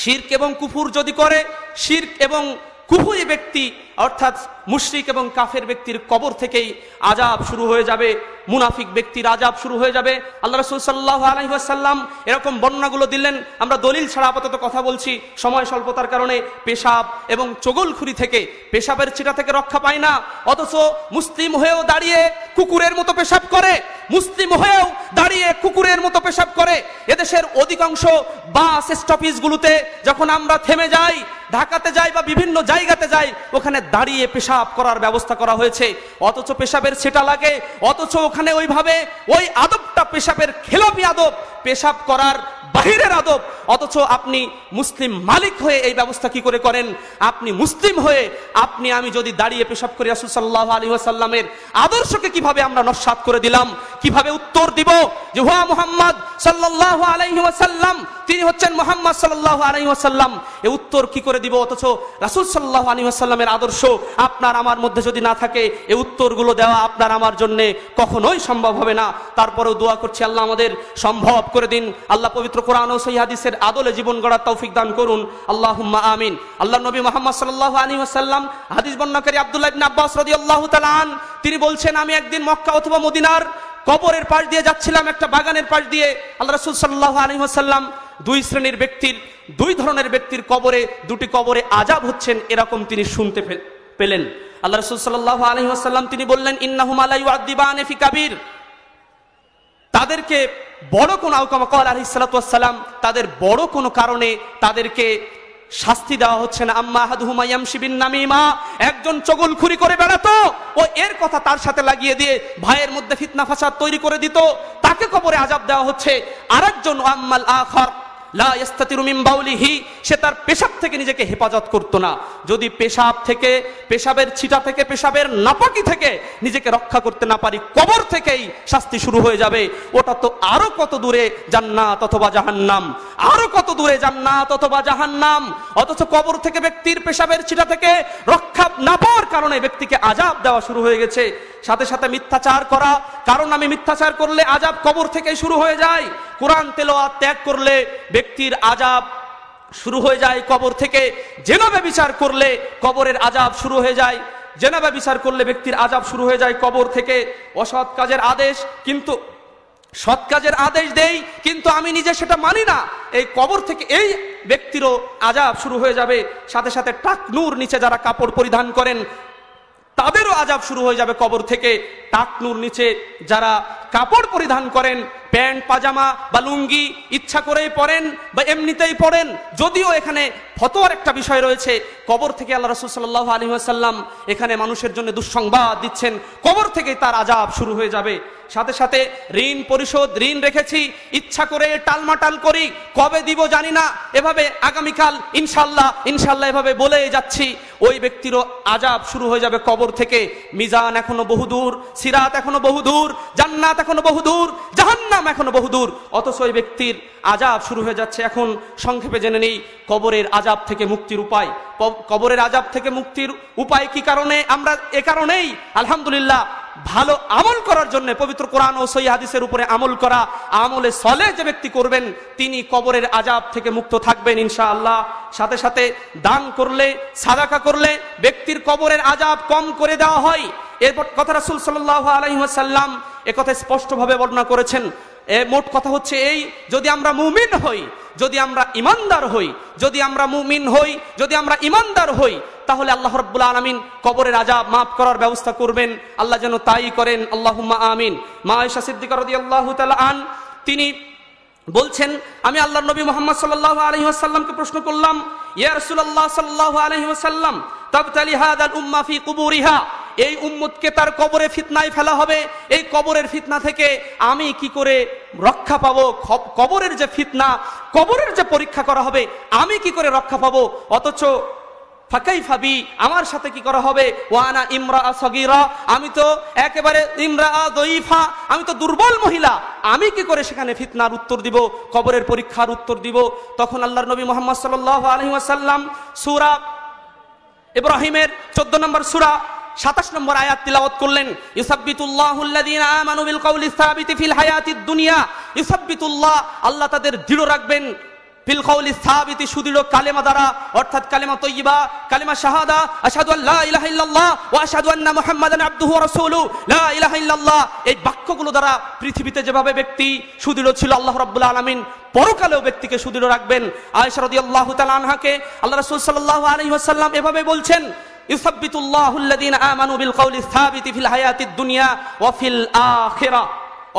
[SPEAKER 1] শির্ক এবং কুফুর যদি করে শির্ক এবং কুফুরি ব্যক্তি অর্থাৎ মুশরিক এবং কাফের ব্যক্তির কবর থেকেই আজাব শুরু হয়ে যাবে মুনাফিক ব্যক্তির আজাব শুরু হয়ে যাবে আল্লাহ রসুল সাল্লাহ আলহিহাসাল্লাম এরকম বর্ণনাগুলো দিলেন আমরা দলিল ছাড়া আপাতত কথা বলছি সময় স্বল্পতার কারণে পেশাব এবং খুরি থেকে পেশাবের চিটা থেকে রক্ষা পায় না অথচ মুসলিম হয়েও দাঁড়িয়ে কুকুরের মতো পেশাব করে মুসলিম হয়েও দাঁড়িয়ে কুকুরের মতো পেশাব করে এদেশের অধিকাংশ বাস স্টপেজগুলোতে যখন আমরা থেমে যাই ঢাকাতে যাই বা বিভিন্ন জায়গাতে যাই ওখানে দাঁড়িয়ে পেশাব করার ব্যবস্থা করা হয়েছে অথচ পেশাবের সেটা লাগে অথচ ওখানে ওইভাবে ওই আদবটা পেশাবের খেলাপি আদব পেশাব করার বাহিরের আদব অথচ আপনি মুসলিম মালিক হয়ে এই ব্যবস্থা কি করে করেন আপনি মুসলিম হয়ে আপনি আমি যদি দাঁড়িয়ে পেশাব করি রাসুল সাল্লাহ আলী আসাল্লামের আদর্শকে কিভাবে আমরা নস্বাত করে দিলাম কিভাবে উত্তর দিব যে হুয়া মোহাম্মদ সাল্লাহ আলহি ওয়াসাল্লাম তিনি হচ্ছেন মোহাম্মদ সাল্লাহ আলহি ওয়াসাল্লাম এ উত্তর কি করে দিব অথচ রাসুল সাল্লাহ আলী আসাল্লামের আদর্শ আদর্শ আপনার আমার মধ্যে যদি না থাকে এই উত্তরগুলো দেওয়া আপনার আমার জন্যে কখনোই সম্ভব হবে না তারপরেও দোয়া করছি আল্লাহ আমাদের সম্ভব করে দিন আল্লাহ পবিত্র কোরআন ও সেই হাদিসের আদলে জীবন গড়ার তৌফিক দান করুন আল্লাহ আমিন আল্লাহ নবী মোহাম্মদ সাল্লাহ আলী আসাল্লাম হাদিস বর্ণাকারী আবদুল্লাহ আব্বাস রদি আল্লাহ তালান তিনি বলছেন আমি একদিন মক্কা অথবা মদিনার কবরের পাশ দিয়ে যাচ্ছিলাম একটা বাগানের পাশ দিয়ে আল্লাহ রসুল সাল্লাহ আলী আসাল্লাম দুই শ্রেণীর ব্যক্তির দুই ধরনের ব্যক্তির কবরে দুটি কবরে আজাব হচ্ছেন এরকম তিনি শুনতে পেলেন আল্লাহ রসুল সাল্লাহ আলহি আসাল্লাম তিনি বললেন ইন্নাহুমালাইবানি কাবির তাদেরকে বড় কোনো আলহিসাম তাদের বড় কোনো কারণে তাদেরকে শাস্তি দেওয়া হচ্ছে না আম্মা হাদুহুমাইয়াম শিবিন নামিমা একজন চগল খুরি করে বেড়াতো ও এর কথা তার সাথে লাগিয়ে দিয়ে ভাইয়ের মধ্যে ফিতনা ফাসাদ তৈরি করে দিত তাকে কবরে আজাব দেওয়া হচ্ছে আরেকজন আম্মাল আখর বাউলিহি সে তার পেশাব থেকে নিজেকে হেফাজত করতো না যদি পেশাব থেকে পেশাবের ছিটা থেকে পেশাবের নাপাকি থেকে নিজেকে রক্ষা করতে না পারি কবর থেকেই শাস্তি শুরু হয়ে যাবে ওটা তো আরো কত দূরে জান্নাত অথবা জাহান্নাম আরো কত দূরে জান্নাত অথবা জাহান্নাম অথচ কবর থেকে ব্যক্তির পেশাবের ছিটা থেকে রক্ষা না পাওয়ার কারণে ব্যক্তিকে আজাব দেওয়া শুরু হয়ে গেছে সাথে সাথে মিথ্যাচার করা কারণ আমি মিথ্যাচার করলে আজাব কবর থেকে শুরু হয়ে যায় কোরআন তেলোয়া ত্যাগ করলে ব্যক্তির আজাব শুরু হয়ে যায় কবর থেকে জেনবে বিচার করলে কবরের আজাব শুরু হয়ে যায় জেনাবা বিচার করলে ব্যক্তির আজাব শুরু হয়ে যায় কবর থেকে অসৎ কাজের আদেশ কিন্তু সৎ কাজের আদেশ দেই কিন্তু আমি নিজে সেটা মানি না এই কবর থেকে এই ব্যক্তিরও আজাব শুরু হয়ে যাবে সাথে সাথে টাকনুর নিচে যারা কাপড় পরিধান করেন তাদেরও আজাব শুরু হয়ে যাবে কবর থেকে টাকনুর নিচে যারা কাপড় পরিধান করেন প্যান্ট পাজামা বা লুঙ্গি ইচ্ছা করেই পড়েন বা এমনিতেই পড়েন যদিও এখানে ফতোয়ার একটা বিষয় রয়েছে কবর থেকে আল্লাহ রসুল সাল্লাহ আলী আসাল্লাম এখানে মানুষের জন্য দুঃসংবাদ দিচ্ছেন কবর থেকে তার আজাব শুরু হয়ে যাবে সাথে সাথে ঋণ পরিশোধ ঋণ রেখেছি ইচ্ছা করে টালমাটাল করি কবে দিব জানি না এভাবে আগামীকাল ইনশাল্লাহ ইনশাল্লাহ এভাবে বলে যাচ্ছি ওই ব্যক্তিরও আজাব শুরু হয়ে যাবে কবর থেকে মিজান এখনো বহুদূর সিরাত এখনো বহুদূর জান্নাত এখনো বহুদূর জাহান্নাম নাম এখনো বহুদূর অথচ ওই ব্যক্তির আজাব শুরু হয়ে যাচ্ছে এখন সংক্ষেপে জেনে নেই কবরের আজাব থেকে মুক্তির উপায় কবরের আজাব থেকে মুক্তির উপায় কি কারণে আমরা এ কারণেই আলহামদুলিল্লাহ ভালো আমল করার জন্য পবিত্র কোরআন ও সই হাদিসের উপরে আমল করা আমলে সলে যে ব্যক্তি করবেন তিনি কবরের আজাব থেকে মুক্ত থাকবেন ইনশা আল্লাহ সাথে সাথে দান করলে সাদাকা করলে ব্যক্তির কবরের আজাব কম করে দেওয়া হয় এরপর কথা রাসুল সাল্লাহ আলহিহাসাল্লাম একথা স্পষ্টভাবে বর্ণনা করেছেন মোট কথা হচ্ছে এই যদি আমরা মুমিন হই যদি আমরা ইমানদার হই যদি আমরা মুমিন হই যদি আমরা ইমানদার হই তাহলে আল্লাহ রব্বুল আলমিন কবরের রাজা মাফ করার ব্যবস্থা করবেন আল্লাহ যেন তাই করেন আল্লাহ আমিন মা আয়সা সিদ্দিকার আল্লাহ আন তিনি বলছেন আমি আল্লাহ নবী মোহাম্মদ সাল্লাহ আলহিহাসাল্লামকে প্রশ্ন করলাম ইয়ারসুল্লাহ সাল্লাহ আলহিহাসাল্লাম তবতালি হাদ উম্মাফি কুবুরিহা এই উম্মতকে তার কবরে ফিতনায় ফেলা হবে এই কবরের ফিতনা থেকে আমি কি করে রক্ষা পাবো কবরের যে ফিতনা কবরের যে পরীক্ষা করা হবে আমি কি করে রক্ষা পাবো অথচ ফাঁকাই ফাবি আমার সাথে কি করা হবে ওয়ানা ইমরা সগিরা আমি তো একেবারে ইমরা দইফা আমি তো দুর্বল মহিলা আমি কি করে সেখানে ফিতনার উত্তর দিব কবরের পরীক্ষার উত্তর দিব তখন আল্লাহ নবী মোহাম্মদ সাল্লাহ আলহিমাসাল্লাম সুরা ইব্রাহিমের চোদ্দ নম্বর সুরা সাতাশ নম্বর আয়াত তিলাওয়াত করলেন ইউসাব্বিতুল্লাহুল্লাযীনা আমানু বিল কওলি সাবিতি ফিল হায়াতিদ দুনিয়া ইউসাব্বিতুল্লাহ আল্লাহ তাদের দৃঢ় রাখবেন ফিল কওলি সাবিতি সুদৃঢ় কালেমা দ্বারা অর্থাৎ কালেমা তৈয়বা কালেমা শাহাদা আশহাদু আল্লা ইলাহা ইল্লাল্লাহ ওয়া আশহাদু আন্না মুহাম্মাদান আবদুহু ওয়া রাসূলু লা ইলাহা ইল্লাল্লাহ এই বাক্যগুলো দ্বারা পৃথিবীতে যেভাবে ব্যক্তি সুদৃঢ় ছিল আল্লাহ রাব্বুল আলামিন পরকালেও ব্যক্তিকে সুদৃঢ় রাখবেন আয়েশা রাদিয়াল্লাহু তাআলা আনহাকে আল্লাহ রাসূল সাল্লাল্লাহু আলাইহি ওয়াসাল্লাম এভাবে বলছেন يثبت الله الذين آمنوا بالقول الثابت في الحياة الدنيا وفي الآخرة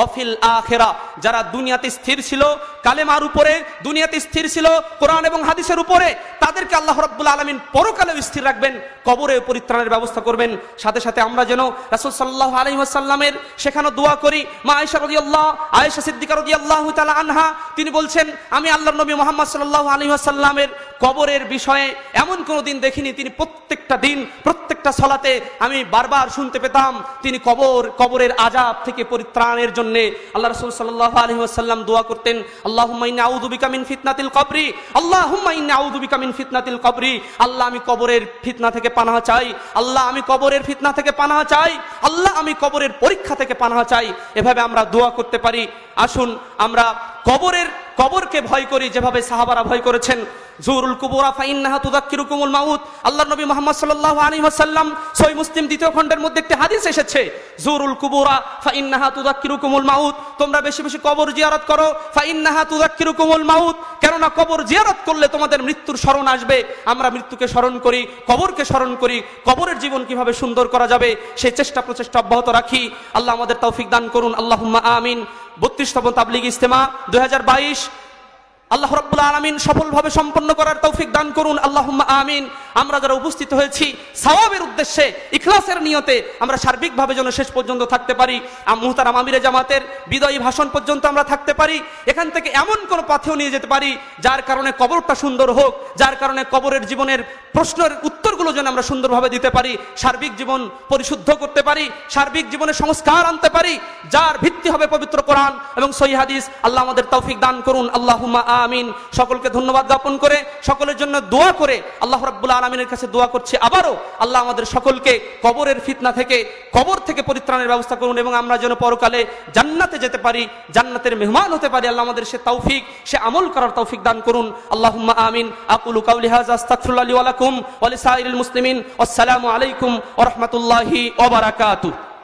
[SPEAKER 1] অফিল আখেরা যারা দুনিয়াতে স্থির ছিল কালেমার উপরে দুনিয়াতে স্থির ছিল কোরআন এবং হাদিসের উপরে তাদেরকে আল্লাহ রব্বুল আলমিন পরকালেও স্থির রাখবেন কবরে পরিত্রাণের ব্যবস্থা করবেন সাথে সাথে আমরা যেন রাসুল সাল্লাহ আলহিহাসাল্লামের সেখানে দোয়া করি মা আয়সা রদি আল্লাহ আয়েশা সিদ্দিকা রদি আল্লাহ আনহা তিনি বলছেন আমি আল্লাহ নবী মোহাম্মদ সাল্লাহ আলহিহাসাল্লামের কবরের বিষয়ে এমন কোনো দিন দেখিনি তিনি প্রত্যেকটা দিন প্রত্যেকটা সলাতে আমি বারবার শুনতে পেতাম তিনি কবর কবরের আজাব থেকে পরিত্রাণের জন্য জন্য আল্লাহ রাসূল সাল্লাল্লাহু আলাইহি ওয়াসাল্লাম দোয়া করতেন আল্লাহুম্মা ইন্নী আউযু মিন ফিতনাতিল কবরি আল্লাহুম্মা ইন্নী আউযু মিন ফিতনাতিল কবরি আল্লাহ আমি কবরের ফিতনা থেকে পানাহ চাই আল্লাহ আমি কবরের ফিতনা থেকে পানাহ চাই আল্লাহ আমি কবরের পরীক্ষা থেকে পানাহ চাই এভাবে আমরা দোয়া করতে পারি আসুন আমরা কবরের কবরকে ভয় করি যেভাবে সাহাবারা ভয় করেছেন জুরুল কুবুরা ফাইন্নাহা তুদাক্কিরুকুমুল মাউত আল্লাহ নবী মুহাম্মদ সাল্লাল্লাহু আলাইহি ওয়াসাল্লাম সই মুসলিম দ্বিতীয় খণ্ডের মধ্যে একটি হাদিস এসেছে জুরুল কুবুরা ফাইন্নাহা তুদাক্কিরুকুমুল মাউত তোমরা বেশি বেশি কবর জিয়ারত করো ফাইন্নাহা তুদাক্কিরুকুমুল মাউত কেননা কবর জিয়ারত করলে তোমাদের মৃত্যুর স্মরণ আসবে আমরা মৃত্যুকে স্মরণ করি কবরকে স্মরণ করি কবরের জীবন কিভাবে সুন্দর করা যাবে সেই চেষ্টা প্রচেষ্টা অব্যাহত রাখি আল্লাহ আমাদের তৌফিক দান করুন আল্লাহুম্মা আমিন বত্রিশতম তাবলিগ ইস্তেমা দুই আল্লাহ রব্বুল আলমিন সফলভাবে সম্পন্ন করার তৌফিক দান করুন আল্লাহ আমিন আমরা যারা উপস্থিত হয়েছি সবাবের উদ্দেশ্যে ইখলাসের নিয়তে আমরা সার্বিকভাবে যেন শেষ পর্যন্ত থাকতে পারি মুহতার আমিরে জামাতের বিদয়ী ভাষণ পর্যন্ত আমরা থাকতে পারি এখান থেকে এমন কোনো পাথেও নিয়ে যেতে পারি যার কারণে কবরটা সুন্দর হোক যার কারণে কবরের জীবনের প্রশ্নের উত্তরগুলো যেন আমরা সুন্দরভাবে দিতে পারি সার্বিক জীবন পরিশুদ্ধ করতে পারি সার্বিক জীবনে সংস্কার আনতে পারি যার ভিত্তি হবে পবিত্র কোরআন এবং সহি হাদিস আল্লাহ আমাদের তৌফিক দান করুন আল্লাহ আলামিন সকলকে ধন্যবাদ জ্ঞাপন করে সকলের জন্য দোয়া করে আল্লাহ রাব্বুল আলমিনের কাছে দোয়া করছে আবারও আল্লাহ আমাদের সকলকে কবরের ফিতনা থেকে কবর থেকে পরিত্রাণের ব্যবস্থা করুন এবং আমরা যেন পরকালে জান্নাতে যেতে পারি জান্নাতের মেহমান হতে পারি আল্লাহ আমাদের সে তৌফিক সে আমল করার তৌফিক দান করুন আল্লাহ আমিন আকুল কাউলিহাজ আস্তাকুল্লাহ আলাকুম ওয়ালিসাইল মুসলিমিন আসসালামু আলাইকুম ওরহমতুল্লাহি ওবরাকাতু